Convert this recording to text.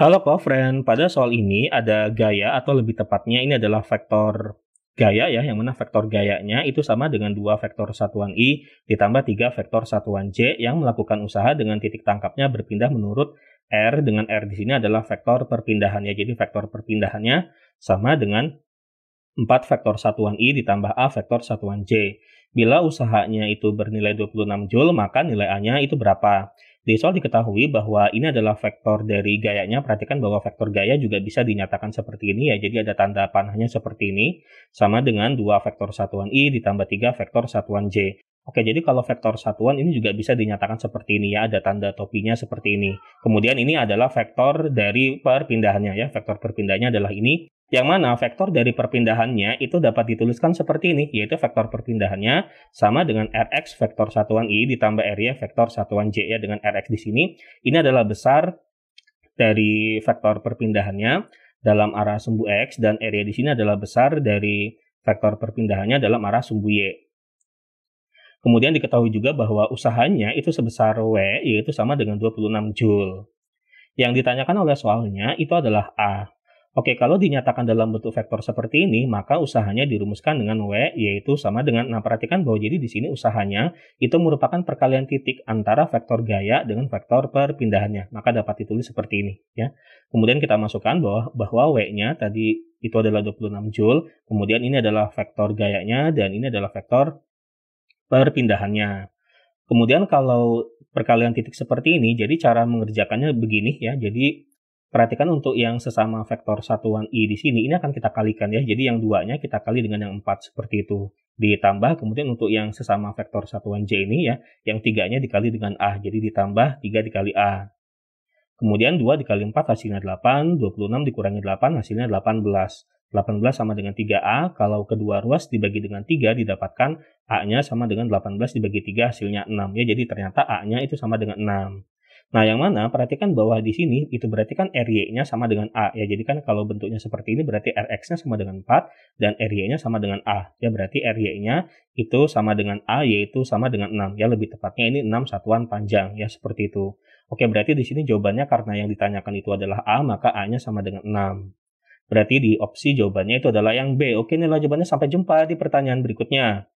Halo co-friend, pada soal ini ada gaya atau lebih tepatnya ini adalah vektor gaya ya, yang mana vektor gayanya itu sama dengan dua vektor satuan I ditambah tiga vektor satuan J yang melakukan usaha dengan titik tangkapnya berpindah menurut R dengan R di sini adalah vektor perpindahannya. Jadi vektor perpindahannya sama dengan 4 vektor satuan I ditambah A vektor satuan J. Bila usahanya itu bernilai 26 Joule, maka nilai A-nya itu berapa? di soal diketahui bahwa ini adalah vektor dari gayanya. Perhatikan bahwa vektor gaya juga bisa dinyatakan seperti ini ya. Jadi ada tanda panahnya seperti ini sama dengan dua vektor satuan i ditambah tiga vektor satuan j. Oke, jadi kalau vektor satuan ini juga bisa dinyatakan seperti ini ya, ada tanda topinya seperti ini. Kemudian ini adalah vektor dari perpindahannya ya, vektor perpindahannya adalah ini yang mana vektor dari perpindahannya itu dapat dituliskan seperti ini, yaitu vektor perpindahannya sama dengan Rx vektor satuan i ditambah Ry vektor satuan J ya dengan Rx di sini. Ini adalah besar dari vektor perpindahannya dalam arah sumbu X dan Ry di sini adalah besar dari vektor perpindahannya dalam arah sumbu Y. Kemudian diketahui juga bahwa usahanya itu sebesar W yaitu sama dengan 26 Joule. Yang ditanyakan oleh soalnya itu adalah A. Oke, kalau dinyatakan dalam bentuk vektor seperti ini, maka usahanya dirumuskan dengan W, yaitu sama dengan, nah perhatikan bahwa jadi di sini usahanya itu merupakan perkalian titik antara vektor gaya dengan vektor perpindahannya. Maka dapat ditulis seperti ini. ya. Kemudian kita masukkan bahwa, bahwa W-nya tadi itu adalah 26 Joule, kemudian ini adalah vektor gayanya, dan ini adalah vektor perpindahannya. Kemudian kalau perkalian titik seperti ini, jadi cara mengerjakannya begini ya, jadi perhatikan untuk yang sesama vektor satuan i di sini ini akan kita kalikan ya. Jadi yang duanya kita kali dengan yang 4 seperti itu. Ditambah kemudian untuk yang sesama vektor satuan j ini ya, yang tiganya dikali dengan a. Jadi ditambah 3 dikali a. Kemudian 2 dikali 4 hasilnya 8, 26 dikurangi 8 hasilnya 18. 18 sama dengan 3A, kalau kedua ruas dibagi dengan 3 didapatkan A-nya sama dengan 18 dibagi 3 hasilnya 6. Ya, jadi ternyata A-nya itu sama dengan 6. Nah, yang mana perhatikan bahwa di sini itu berarti kan RY-nya sama dengan A ya. Jadi kan kalau bentuknya seperti ini berarti RX-nya sama dengan 4 dan RY-nya sama dengan A. Ya berarti RY-nya itu sama dengan A yaitu sama dengan 6 ya lebih tepatnya ini 6 satuan panjang ya seperti itu. Oke, berarti di sini jawabannya karena yang ditanyakan itu adalah A, maka A-nya sama dengan 6. Berarti di opsi jawabannya itu adalah yang B. Oke, inilah jawabannya sampai jumpa di pertanyaan berikutnya.